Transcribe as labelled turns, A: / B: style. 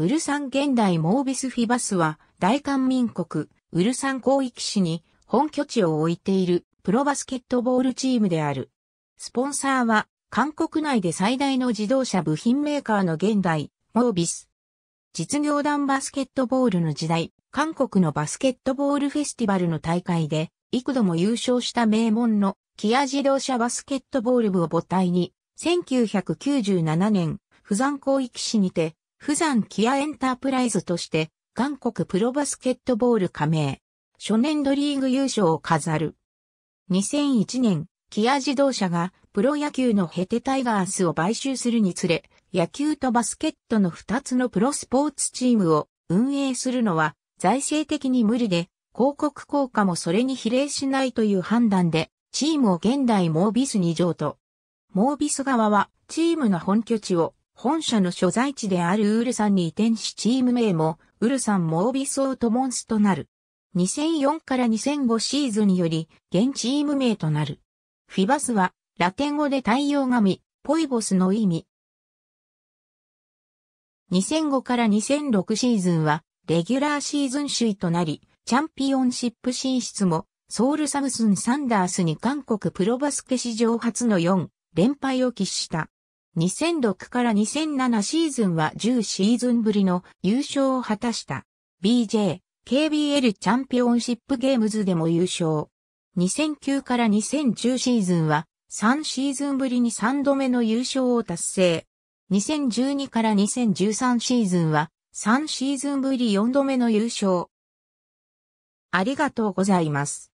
A: ウルサン現代モービスフィバスは、大韓民国、ウルサン広域市に本拠地を置いているプロバスケットボールチームである。スポンサーは、韓国内で最大の自動車部品メーカーの現代、モービス。実業団バスケットボールの時代、韓国のバスケットボールフェスティバルの大会で、幾度も優勝した名門のキア自動車バスケットボール部を母体に、1997年、釜山広域市にて、富山キアエンタープライズとして、韓国プロバスケットボール加盟、初年度リーグ優勝を飾る。2001年、キア自動車がプロ野球のヘテタイガースを買収するにつれ、野球とバスケットの2つのプロスポーツチームを運営するのは財政的に無理で、広告効果もそれに比例しないという判断で、チームを現代モービスに譲渡。モービス側はチームの本拠地を本社の所在地であるウルサンに移転しチーム名も、ウルサンモービスオートモンスとなる。2004から2005シーズンより、現チーム名となる。フィバスは、ラテン語で太陽神、ポイボスの意味。2005から2006シーズンは、レギュラーシーズン首位となり、チャンピオンシップ進出も、ソウルサムスン・サンダースに韓国プロバスケ史上初の4連敗を喫した。2006から2007シーズンは10シーズンぶりの優勝を果たした。BJ、KBL チャンピオンシップゲームズでも優勝。2009から2010シーズンは3シーズンぶりに3度目の優勝を達成。2012から2013シーズンは3シーズンぶり4度目の優勝。ありがとうございます。